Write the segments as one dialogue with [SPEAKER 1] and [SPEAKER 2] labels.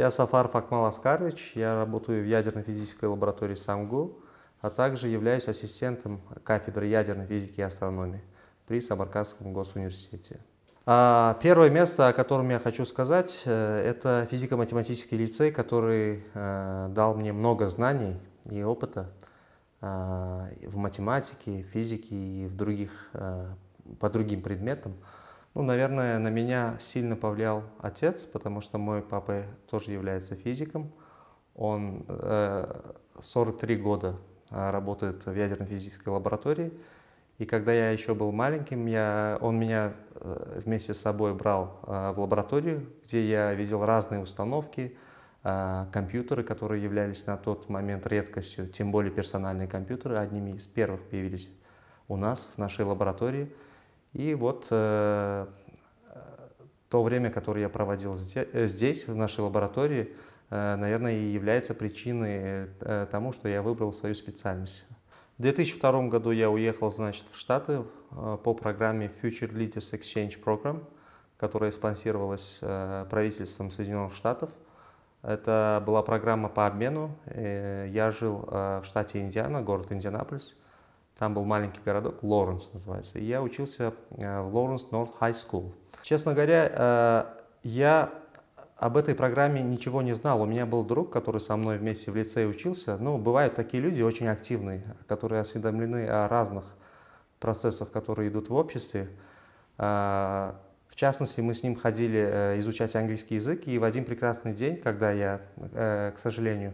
[SPEAKER 1] Я Сафаров Акмал Аскарович, я работаю в ядерно-физической лаборатории САМГУ, а также являюсь ассистентом кафедры ядерной физики и астрономии при Самаркандском госуниверситете. А первое место, о котором я хочу сказать, э, это физико-математический лицей, который э, дал мне много знаний и опыта э, в математике, физике и в других, по другим предметам. Ну, наверное, на меня сильно повлиял отец, потому что мой папа тоже является физиком. Он 43 э, года э, работает в ядерно-физической лаборатории. И когда я еще был маленьким, я, он меня э, вместе с собой брал в лабораторию, где я видел разные установки, компьютеры, которые являлись на тот момент редкостью, тем более персональные компьютеры, одними из первых появились у нас в нашей лаборатории – и вот э, то время, которое я проводил э, здесь, в нашей лаборатории, э, наверное, и является причиной тому, что я выбрал свою специальность. В 2002 году я уехал, значит, в Штаты по программе Future Leaders Exchange Program, которая спонсировалась правительством Соединенных Штатов. Это была программа по обмену. Я жил в штате Индиана, город Индианаполис. Там был маленький городок, Лоренс называется. И я учился э, в Лоренс Норт Хай Скул. Честно говоря, э, я об этой программе ничего не знал. У меня был друг, который со мной вместе в лицее учился. Ну, бывают такие люди очень активные, которые осведомлены о разных процессах, которые идут в обществе. Э, в частности, мы с ним ходили изучать английский язык, и в один прекрасный день, когда я, к сожалению,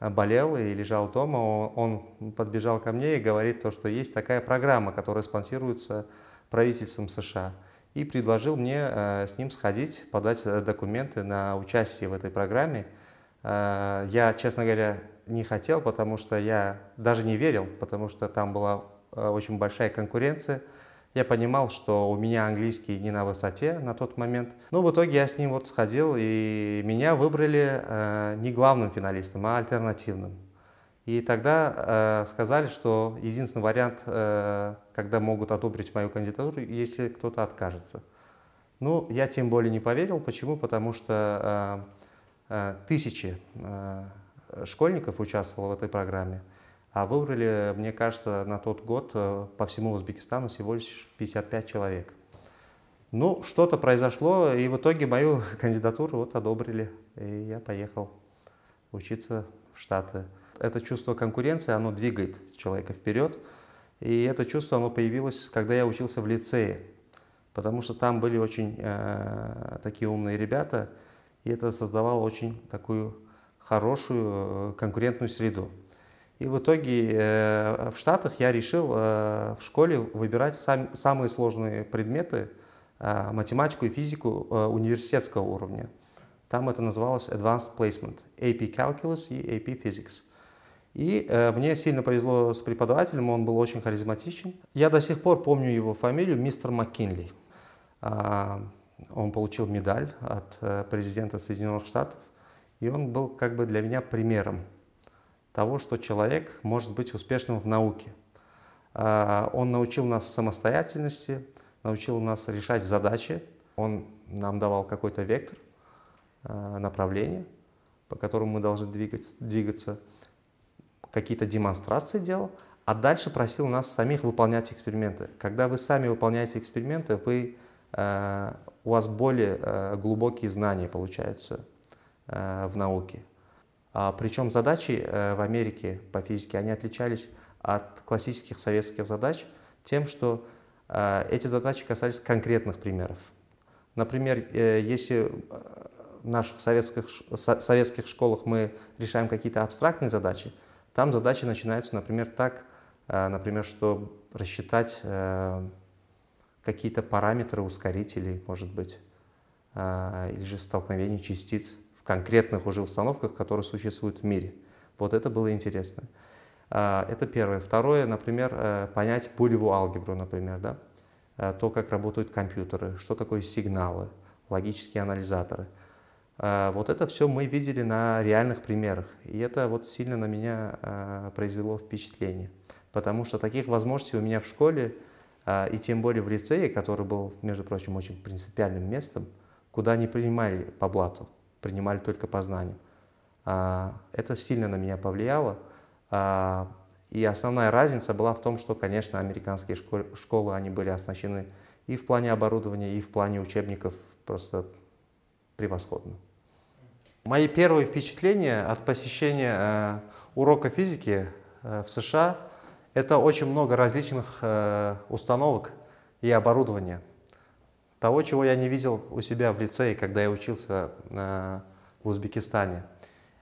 [SPEAKER 1] болел и лежал дома, он подбежал ко мне и говорит то, что есть такая программа, которая спонсируется правительством США. И предложил мне э, с ним сходить, подать э, документы на участие в этой программе. Э, я, честно говоря, не хотел, потому что я даже не верил, потому что там была очень большая конкуренция – я понимал, что у меня английский не на высоте на тот момент. Но в итоге я с ним вот сходил, и меня выбрали э, не главным финалистом, а альтернативным. И тогда э, сказали, что единственный вариант, э, когда могут одобрить мою кандидатуру, если кто-то откажется. Ну, я тем более не поверил. Почему? Потому что э, э, тысячи э, школьников участвовало в этой программе. А выбрали, мне кажется, на тот год э, по всему Узбекистану всего лишь 55 человек. Ну, что-то произошло, и в итоге мою кандидатуру вот одобрили, и я поехал учиться в Штаты. Это чувство конкуренции, оно двигает человека вперед, и это чувство, оно появилось, когда я учился в лицее, потому что там были очень э, такие умные ребята, и это создавало очень такую хорошую э, конкурентную среду. И в итоге э, в Штатах я решил э, в школе выбирать сам, самые сложные предметы, э, математику и физику э, университетского уровня. Там это называлось Advanced Placement, AP Calculus и AP Physics. И э, мне сильно повезло с преподавателем, он был очень харизматичен. Я до сих пор помню его фамилию, мистер МакКинли. Э, он получил медаль от э, президента Соединенных Штатов, и он был как бы для меня примером того, что человек может быть успешным в науке. А, он научил нас самостоятельности, научил нас решать задачи, он нам давал какой-то вектор, а, направление, по которому мы должны двигаться, какие-то демонстрации делал, а дальше просил нас самих выполнять эксперименты. Когда вы сами выполняете эксперименты, вы, а, у вас более глубокие знания получаются в науке. А, Причем задачи э, в Америке по физике, они отличались от классических советских задач тем, что э, эти задачи касались конкретных примеров. Например, э, если в наших советских, советских школах мы решаем какие-то абстрактные задачи, там задачи начинаются, например, так, например, что рассчитать какие-то параметры ускорителей, может быть, или же столкновение частиц конкретных уже установках, которые существуют в мире. Вот это было интересно. А, это первое. Второе, например, э, понять булевую алгебру, например, да? Э, то, как работают компьютеры, что такое сигналы, логические анализаторы. Э, вот это все мы видели на реальных примерах, и это вот сильно на меня произвело впечатление, потому что таких возможностей у меня в школе и тем более в лицее, который был, между прочим, очень принципиальным местом, куда не принимали по блату принимали только по знаниям. А, это сильно на меня повлияло. А, и основная разница была в том, что, конечно, американские школы, они были оснащены и в плане оборудования, и в плане учебников просто превосходно. Мои первые впечатления от посещения э, урока физики э, в США – это очень много различных э, установок и оборудования – того, чего я не видел у себя в лицее, когда я учился э, в Узбекистане.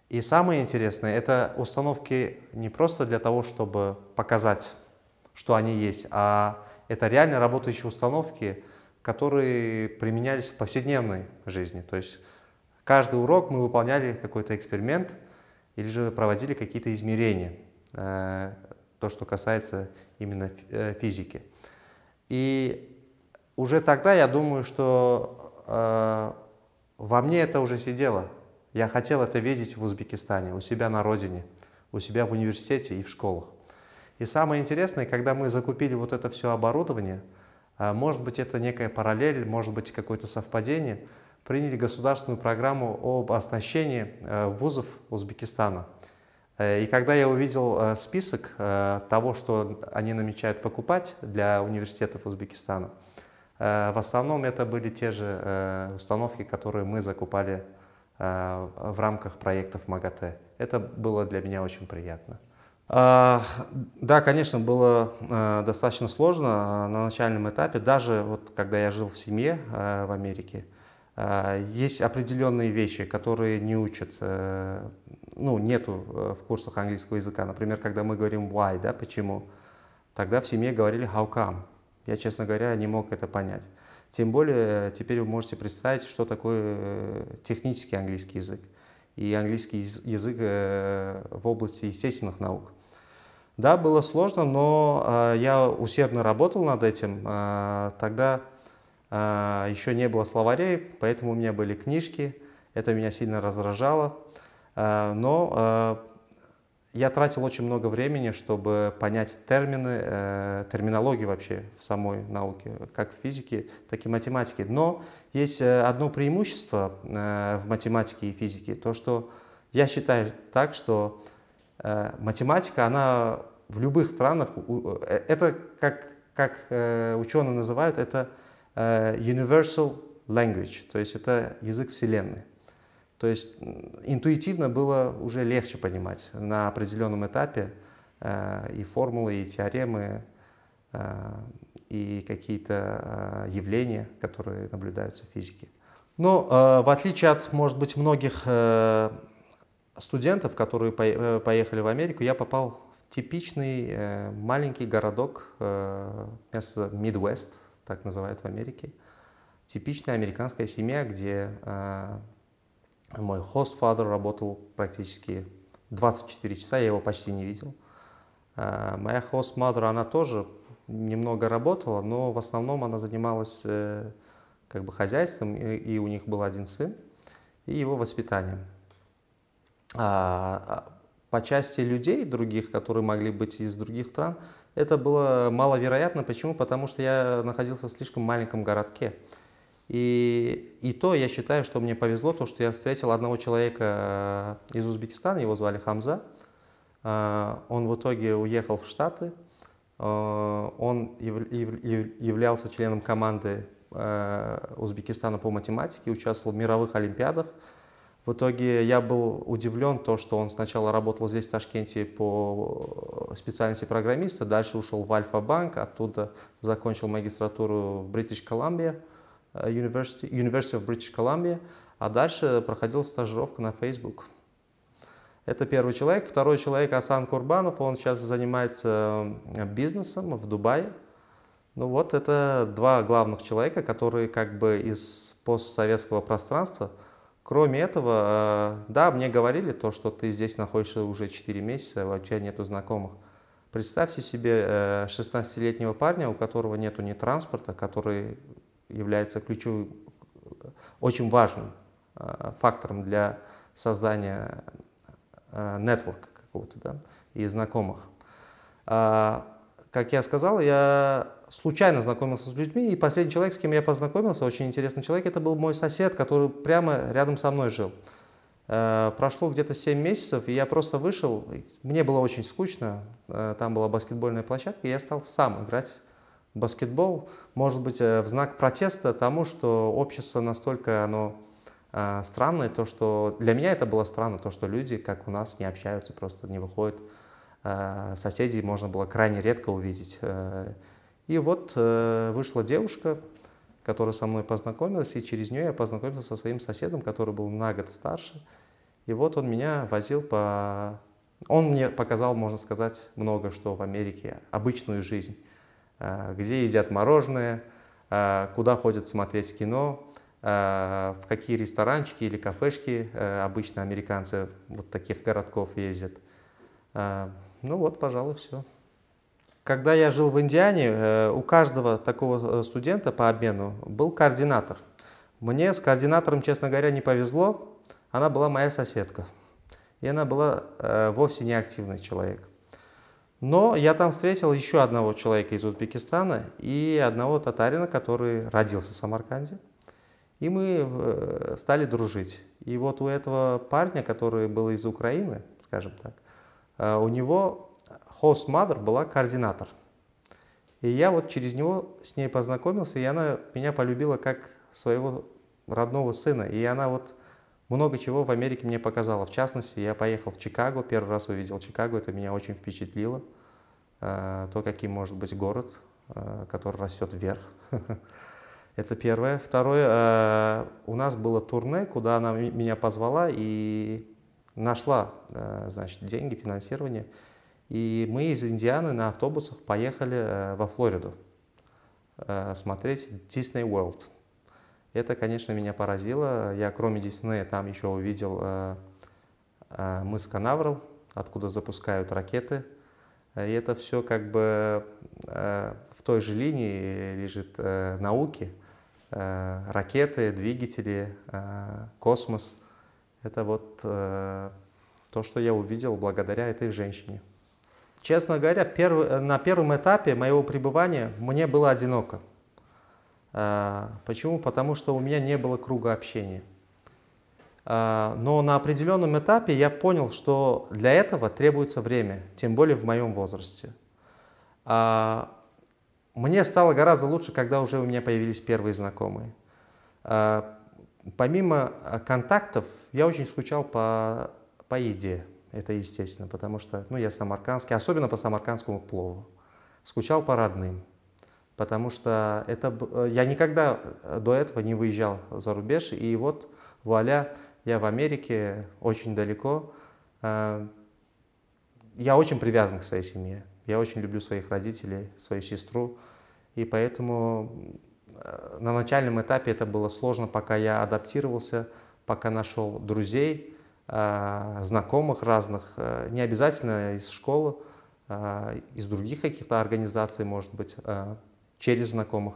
[SPEAKER 1] И самое интересное, это установки не просто для того, чтобы показать, что они есть, а это реально работающие установки, которые применялись в повседневной жизни. То есть каждый урок мы выполняли какой-то эксперимент или же проводили какие-то измерения, э, то, что касается именно э, физики. И уже тогда я думаю, что э, во мне это уже сидело. Я хотел это видеть в Узбекистане, у себя на родине, у себя в университете и в школах. И самое интересное, когда мы закупили вот это все оборудование, э, может быть, это некая параллель, может быть, какое-то совпадение, приняли государственную программу об оснащении э, вузов Узбекистана. Э, и когда я увидел э, список э, того, что они намечают покупать для университетов Узбекистана, Э, в основном это были те же э, установки, которые мы закупали э, в рамках проектов МАГАТЭ. Это было для меня очень приятно. А, да, конечно, было достаточно сложно на начальном этапе, даже вот когда я жил в семье в Америке. Есть определенные вещи, которые не учат, ну, нету в курсах английского языка. Например, когда мы говорим why, да, почему, тогда в семье говорили how come. Я, честно говоря, не мог это понять. Тем более, теперь вы можете представить, что такое э, технический английский язык и английский язык э, в области естественных наук. Да, было сложно, но э, я усердно работал над этим. Тогда еще не было словарей, поэтому у меня были книжки. Это меня сильно раздражало. Но я тратил очень много времени, чтобы понять термины, э, терминологию вообще в самой науке, как в физике, так и в математике. Но есть э, одно преимущество э, в математике и физике, то что я считаю так, что э, математика, она в любых странах, э, это как, как э, ученые называют, это э, universal language, то есть это язык Вселенной. То есть интуитивно было уже легче понимать на определенном этапе э, и формулы, и теоремы, э, и какие-то э, явления, которые наблюдаются в физике. Но э, в отличие от, может быть, многих э, студентов, которые по э, поехали в Америку, я попал в типичный э, маленький городок, э, место Мидвест, так называют в Америке. Типичная американская семья, где э, мой хост хостфадер работал практически 24 часа, я его почти не видел. А, моя хост-мадра, она тоже немного работала, но в основном она занималась э, как бы хозяйством, и, и у них был один сын, и его воспитанием. А, а, по части людей других, которые могли быть из других стран, это было маловероятно. Почему? Потому что я находился в слишком маленьком городке. И, и то я считаю, что мне повезло, то, что я встретил одного человека э, из Узбекистана, его звали Хамза. Э, он в итоге уехал в Штаты. Э, он являлся членом команды Узбекистана по математике, участвовал в мировых олимпиадах. В итоге я был удивлен то, что он сначала работал здесь, в Ташкенте, по специальности программиста, дальше ушел в Альфа-банк, оттуда закончил магистратуру в Бритиш Колумбия. Э, University, University of British Columbia, а дальше проходил стажировку на Facebook. Это первый человек. Второй человек Асан Курбанов, он сейчас занимается э, бизнесом в Дубае. Ну вот, это два главных человека, которые как бы из постсоветского пространства. Кроме этого, э, да, мне говорили то, что ты здесь находишься уже 4 месяца, вообще а нету знакомых. Представьте себе 16-летнего парня, у которого нету ни транспорта, который является ключевым, очень важным а, фактором для создания а, нетворка какого-то да, и знакомых. А, как я сказал, я случайно знакомился с людьми, и последний человек, с кем я познакомился, очень интересный человек, это был мой сосед, который прямо рядом со мной жил. Прошло где-то 7 месяцев, и я просто вышел, мне было очень скучно, там была баскетбольная площадка, и я стал сам играть баскетбол, может быть, э, в знак протеста тому, что общество настолько оно а, странное, то, что для меня это было странно, то, что люди, как у нас, не общаются, просто не выходят. А, соседей можно было крайне редко увидеть. Э, и вот э, вышла девушка, которая со мной познакомилась, и через нее я познакомился со своим соседом, который был на год старше. И вот он меня возил по... Он мне показал, можно сказать, много что в Америке, обычную жизнь Э, где едят мороженое, э, куда ходят смотреть кино, э, в какие ресторанчики или кафешки обычно американцы вот таких городков ездят. Ну вот, пожалуй, все. Когда я жил в Индиане, у каждого такого студента по обмену был координатор. Мне с координатором, честно говоря, не повезло. Она была моя соседка. И она была вовсе не активный человек. Но я там встретил еще одного человека из Узбекистана и одного татарина, который родился в Самарканде. И мы э, стали дружить. И вот у этого парня, который был из Украины, скажем так, э, у него host mother была координатор. И я вот через него с ней познакомился, и она меня полюбила как своего родного сына. И она вот много чего в Америке мне показало. В частности, я поехал в Чикаго, первый раз увидел Чикаго, это меня очень впечатлило. Э, то, каким может быть город, э, который растет вверх. Это первое. Второе, э, у нас было турне, куда она меня позвала и нашла, значит, деньги, финансирование. И мы из Индианы на автобусах поехали во Флориду смотреть Disney World. Это, конечно, меня поразило. Я, кроме Диснея, там еще увидел э, э, мыс Канаврал, откуда запускают ракеты. И это все как бы э, в той же линии лежит науки, ракеты, двигатели, космос. Это вот то, что я увидел благодаря этой женщине. Честно говоря, перв... на первом этапе моего пребывания мне было одиноко. А, почему? Потому что у меня не было круга общения. А, но на определенном этапе я понял, что для этого требуется время, тем более в моем возрасте. А, мне стало гораздо лучше, когда уже у меня появились первые знакомые. Помимо контактов, я очень скучал по, по еде. Это естественно, потому что ну, я самаркандский, особенно по самаркандскому плову. Скучал по родным потому что это, э, я никогда э, до этого не выезжал за рубеж, и вот, вуаля, я в Америке, очень далеко. Э, я очень привязан к своей семье, я очень люблю своих родителей, свою сестру, и поэтому на начальном этапе это было сложно, пока я адаптировался, пока нашел друзей, знакомых разных, не обязательно из школы, а, из других каких-то организаций, может быть, через знакомых.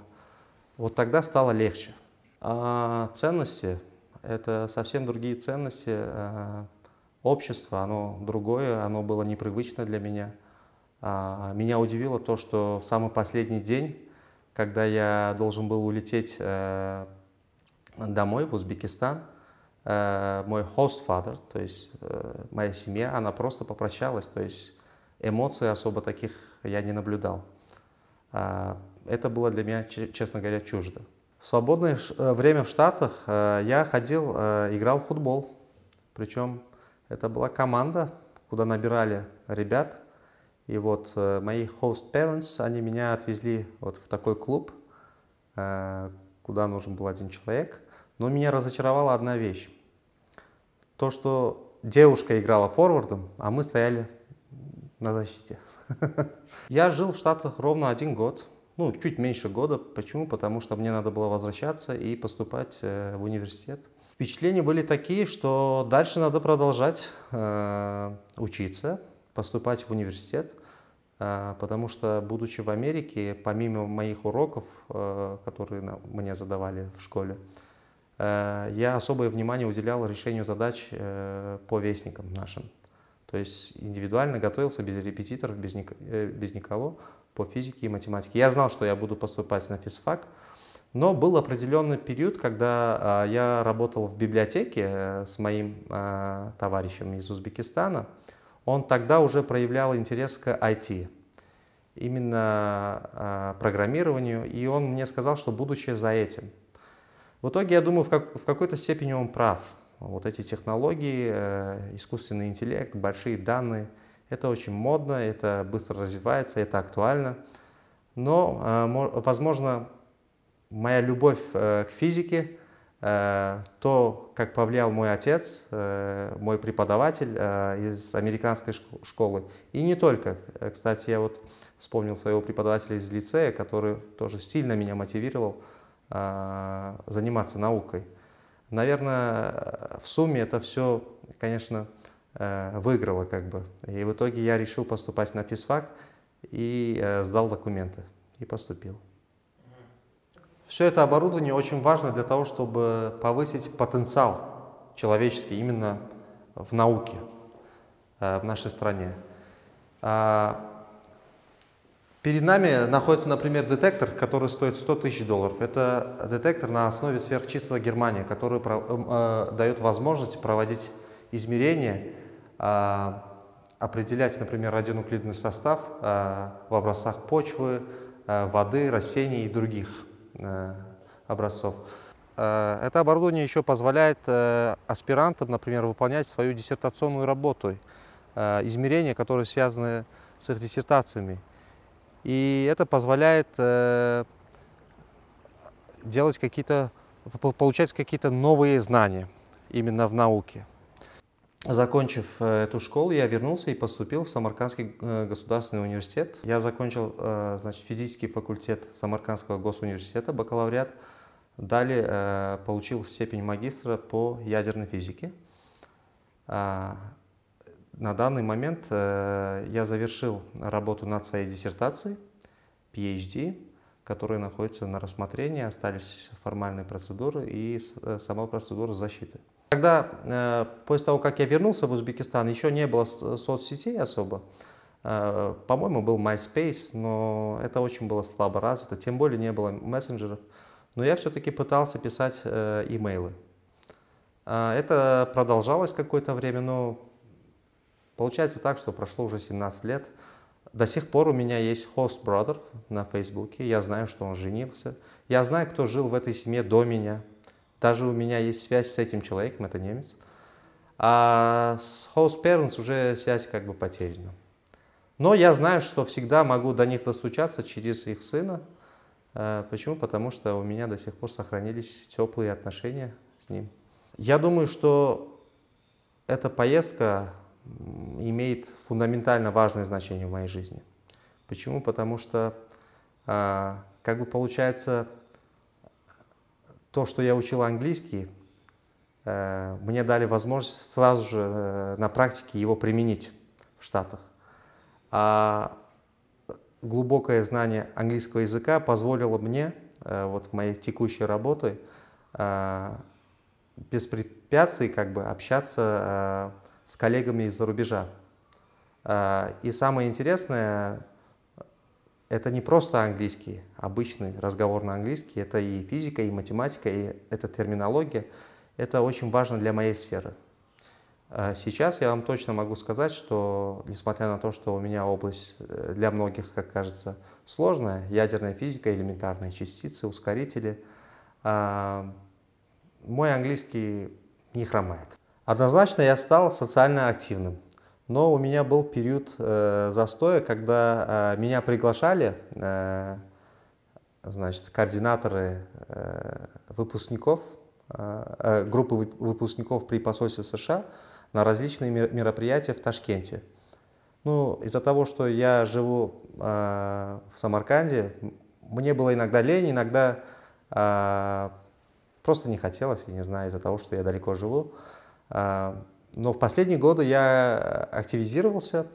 [SPEAKER 1] Вот тогда стало легче. А ценности – это совсем другие ценности. А общество, оно другое, оно было непривычно для меня. А меня удивило то, что в самый последний день, когда я должен был улететь э, домой, в Узбекистан, э, мой host father, то есть э, моя семья, она просто попрощалась, то есть эмоций особо таких я не наблюдал. А это было для меня, честно говоря, чуждо. В свободное э, время в Штатах э, я ходил, э, играл в футбол. Причем это была команда, куда набирали ребят. И вот мои host parents, они меня отвезли вот в такой клуб, куда нужен был один человек. Но меня разочаровала одна вещь. То, что девушка играла форвардом, а мы стояли на защите. Я жил в Штатах ровно один год – ну, чуть меньше года. Почему? Потому что мне надо было возвращаться и поступать э, в университет. Впечатления были такие, что дальше надо продолжать э, учиться, поступать в университет, э, потому что, будучи в Америке, помимо моих уроков, э, которые на, мне задавали в школе, э, я особое внимание уделял решению задач э, по вестникам нашим. То есть индивидуально готовился, без репетиторов, без, ник- э, без никого по физике и математике. Я знал, что я буду поступать на физфак, но был определенный период, когда а, я работал в библиотеке а, с моим а, товарищем из Узбекистана. Он тогда уже проявлял интерес к IT, именно а, программированию, и он мне сказал, что будущее за этим. В итоге, я думаю, в, как, в какой-то степени он прав. Вот эти технологии, э, искусственный интеллект, большие данные – это очень модно, это быстро развивается, это актуально. Но, э, возможно, моя любовь э, к физике, э, то, как повлиял мой отец, мой преподаватель из американской школы. И не только. Кстати, я вот вспомнил своего преподавателя из лицея, который тоже сильно меня мотивировал заниматься наукой. Наверное, в сумме это все, конечно, Э, выиграла как бы. И в итоге я решил поступать на физфак и э, сдал документы и поступил. Все это оборудование очень важно для того, чтобы повысить потенциал человеческий именно в науке э, в нашей стране. А, перед нами находится, например, детектор, который стоит 100 тысяч долларов. Это детектор на основе сверхчистого германия, который дает возможность проводить измерения а, определять, например, радионуклидный состав а, в образцах почвы, а, воды, растений и других образцов. Это оборудование еще позволяет э, аспирантам, например, выполнять свою диссертационную работу, измерения, которые связаны с их диссертациями. И это позволяет э, делать какие-то, получать какие-то новые знания именно в науке. Закончив э, эту школу, я вернулся и поступил в Самаркандский э, государственный университет. Я закончил э, значит, физический факультет Самаркандского госуниверситета, бакалавриат. Далее получил степень магистра по ядерной физике. А, на данный момент я завершил работу над своей диссертацией, PhD, которая находится на рассмотрении, остались формальные процедуры и сама процедура защиты. Когда э, после того, как я вернулся в Узбекистан, еще не было соцсетей особо. Э, по-моему, был MySpace, но это очень было слабо развито, тем более не было мессенджеров. Но я все-таки пытался писать э, имейлы. Это продолжалось какое-то время, но получается так, что прошло уже 17 лет. До сих пор у меня есть host brother на Фейсбуке. Я знаю, что он женился. Я знаю, кто жил в этой семье до меня. Даже у меня есть связь с этим человеком, это немец. А с host parents уже связь как бы потеряна. Но я знаю, что всегда могу до них достучаться через их сына. Э, почему? Потому что у меня до сих пор сохранились теплые отношения с ним. Я думаю, что эта поездка имеет фундаментально важное значение в моей жизни. Почему? Потому что, а, как бы получается, то, что я учил английский, э, мне дали возможность сразу же э, на практике его применить в Штатах. А глубокое знание английского языка позволило мне, э, вот в моей текущей работе, без препятствий как бы общаться с коллегами из-за рубежа. И самое интересное, это не просто английский, обычный разговор на английский, это и физика, и математика, и эта терминология. Это очень важно для моей сферы. А сейчас я вам точно могу сказать, что несмотря на то, что у меня область э, для многих, как кажется, сложная, ядерная физика, элементарные частицы, ускорители, а, мой английский не хромает. Однозначно я стал социально активным. Но у меня был период э, застоя, когда э, меня приглашали, э, значит, координаторы э, выпускников, э, э группы выпускников при посольстве США на различные мероприятия в Ташкенте. Ну, из-за того, что я живу э, в Самарканде, мне было иногда лень, иногда э, просто не хотелось, я не знаю, из-за того, что я далеко живу. Э, но в последние годы я активизировался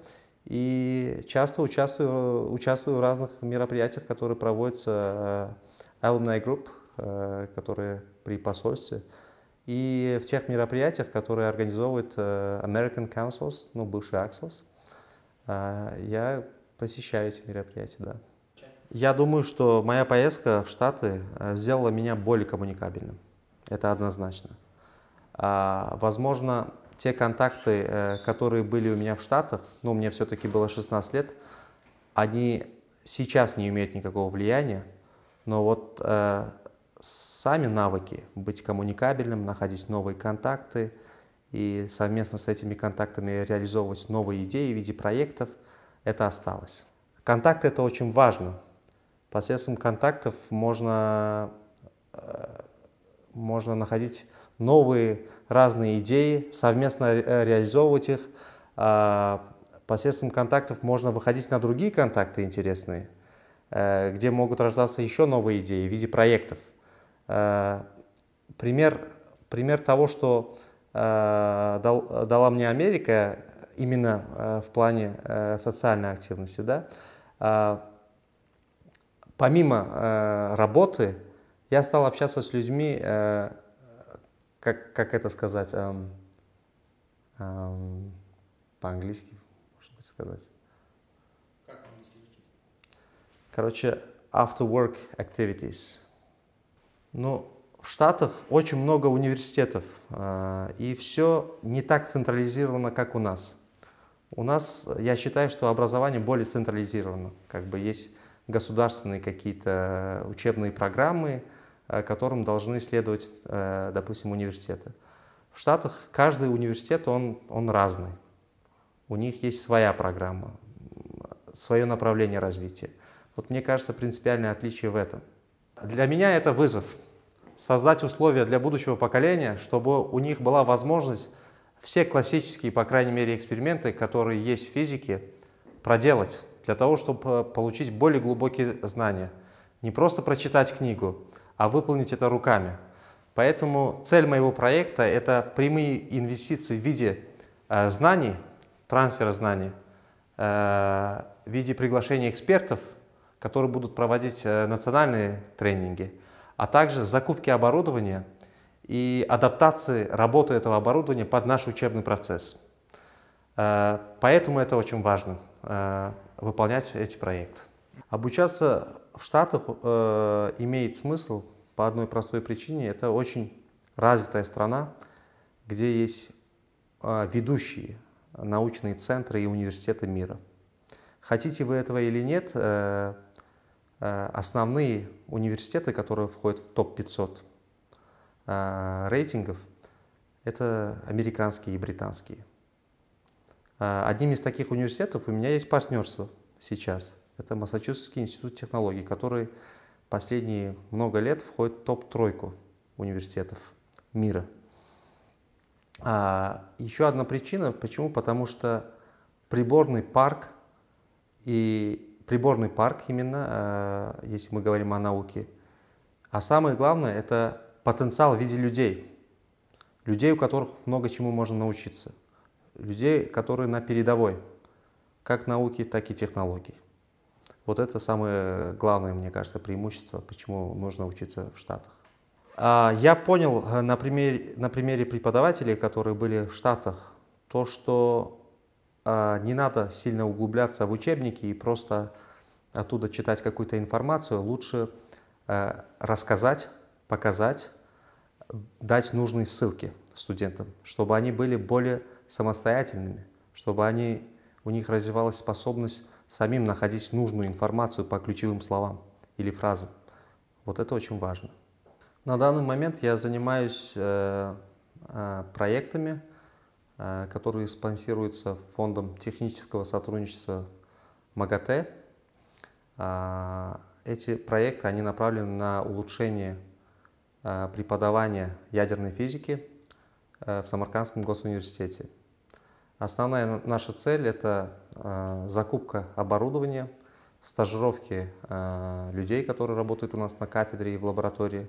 [SPEAKER 1] и часто участвую, участвую в разных мероприятиях, которые проводятся э, Alumni Group, э, которые при посольстве, и в тех мероприятиях, которые организовывает э, American Councils, ну, бывший Axels, я посещаю эти мероприятия, да. Я думаю, что моя поездка в Штаты сделала меня более коммуникабельным. Это однозначно. А, возможно, те контакты, э, которые были у меня в Штатах, но ну, мне все-таки было 16 лет, они сейчас не имеют никакого влияния, но вот э, сами навыки быть коммуникабельным, находить новые контакты и совместно с этими контактами реализовывать новые идеи в виде проектов, это осталось. Контакты это очень важно. Посредством контактов можно, э, можно находить новые разные идеи, совместно э, реализовывать их. А, посредством контактов можно выходить на другие контакты интересные, э, где могут рождаться еще новые идеи в виде проектов. Э, пример, пример того, что дала мне Америка именно в плане социальной активности, да, а, помимо работы я стал общаться с людьми как, как это сказать эм, эм, по-английски, может быть, сказать. Короче, after work activities. Ну, в Штатах очень много университетов, а, и все не так централизировано, как у нас. У нас, я считаю, что образование более централизировано. Как бы есть государственные какие-то э, учебные программы, Э, которым должны следовать, э, допустим, университеты. В Штатах каждый университет, он, он разный. У них есть своя программа, свое направление развития. Вот мне кажется, принципиальное отличие в этом. Для меня это вызов. Создать условия для будущего поколения, чтобы у них была возможность все классические, по крайней мере, эксперименты, которые есть в физике, проделать для того, чтобы э, получить более глубокие знания. Не просто прочитать книгу, а выполнить это руками. Поэтому цель моего проекта – это прямые инвестиции в виде э, знаний, трансфера знаний, э, в виде приглашения экспертов, которые будут проводить э, национальные тренинги, а также закупки оборудования и адаптации работы этого оборудования под наш учебный процесс. Поэтому это очень важно, выполнять эти проекты. Обучаться в Штатах э, имеет смысл по одной простой причине. Это очень развитая страна, где есть э, ведущие научные центры и университеты мира. Хотите вы этого или нет, э, э, основные университеты, которые входят в топ-500 э, рейтингов, это американские и британские. Э, одним из таких университетов у меня есть партнерство сейчас – это Массачусетский институт технологий, который последние много лет входит в топ-тройку университетов мира. А еще одна причина, почему? Потому что приборный парк и приборный парк именно, э, если мы говорим о науке, а самое главное это потенциал в виде людей, людей, у которых много чему можно научиться, людей, которые на передовой, как науки, так и технологий. Вот это самое главное, мне кажется, преимущество, почему нужно учиться в Штатах. А, я понял э, на примере, на примере преподавателей, которые были в Штатах, то, что а, не надо сильно углубляться в учебники и просто оттуда читать какую-то информацию. Лучше э, рассказать, показать, дать нужные ссылки студентам, чтобы они были более самостоятельными, чтобы они, у них развивалась способность самим находить нужную информацию по ключевым словам или фразам. Вот это очень важно. На данный момент я занимаюсь э, э проектами, э, которые спонсируются фондом технического сотрудничества МАГАТЭ. Э, эти проекты они направлены на улучшение э, преподавания ядерной физики в Самаркандском госуниверситете. Основная наша цель – это а, закупка оборудования, стажировки а, людей, которые работают у нас на кафедре и в лаборатории,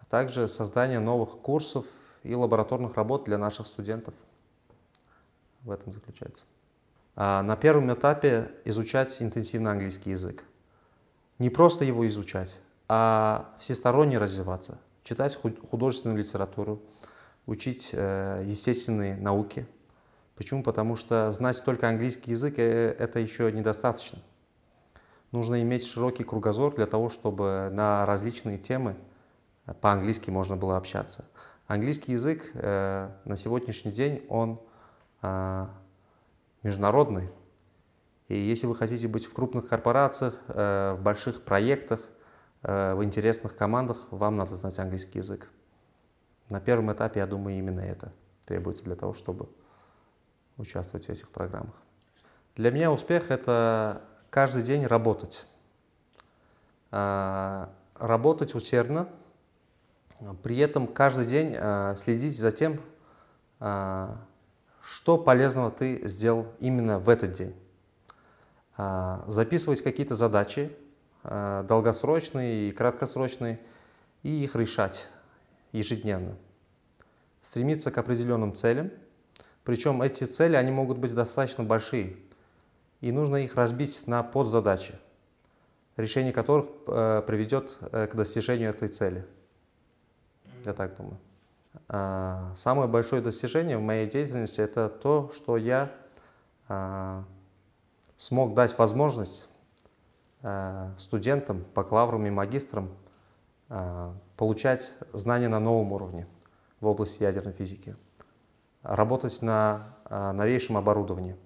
[SPEAKER 1] а также создание новых курсов и лабораторных работ для наших студентов. В этом заключается. А, на первом этапе изучать интенсивно английский язык. Не просто его изучать, а всесторонне развиваться, читать художественную литературу, учить э, естественные науки – Почему? Потому что знать только английский язык э, – это еще недостаточно. Нужно иметь широкий кругозор для того, чтобы на различные темы э, по-английски можно было общаться. Английский язык э, на сегодняшний день, он э, международный. И если вы хотите быть в крупных корпорациях, э, в больших проектах, э, в интересных командах, вам надо знать английский язык. На первом этапе, я думаю, именно это требуется для того, чтобы участвовать в этих программах. Для меня успех – это каждый день работать. А, работать усердно, при этом каждый день а, следить за тем, а, что полезного ты сделал именно в этот день. Записывать какие-то задачи, долгосрочные и краткосрочные, и их решать ежедневно. Стремиться к определенным целям – причем эти цели, они могут быть достаточно большие, и нужно их разбить на подзадачи, решение которых э, приведет э, к достижению этой цели. Я так думаю. А, самое большое достижение в моей деятельности – это то, что я а, смог дать возможность а, студентам, бакалаврам и магистрам э, получать знания на новом уровне в области ядерной физики работать на э, новейшем оборудовании,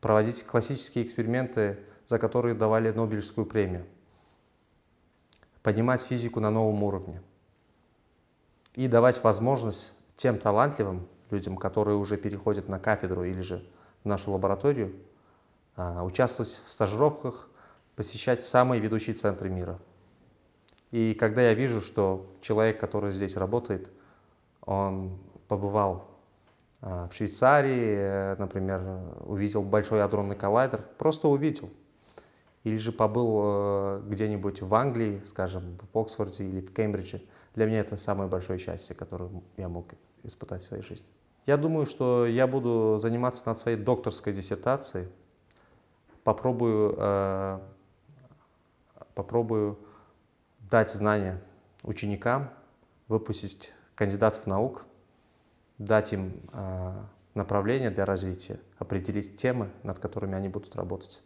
[SPEAKER 1] проводить классические эксперименты, за которые давали Нобелевскую премию, поднимать физику на новом уровне и давать возможность тем талантливым людям, которые уже переходят на кафедру или же в нашу лабораторию, э, участвовать в стажировках, посещать самые ведущие центры мира. И когда я вижу, что человек, который здесь работает, он побывал а, в Швейцарии, э, например, увидел большой адронный коллайдер, просто увидел. Или же побыл э, где-нибудь в Англии, скажем, в Оксфорде или в Кембридже. Для меня это самое большое счастье, которое я мог испытать в своей жизни. Я думаю, что я буду заниматься над своей докторской диссертацией. Попробую, э, попробую дать знания ученикам, выпустить кандидатов наук – дать им а, направление для развития, определить темы, над которыми они будут работать.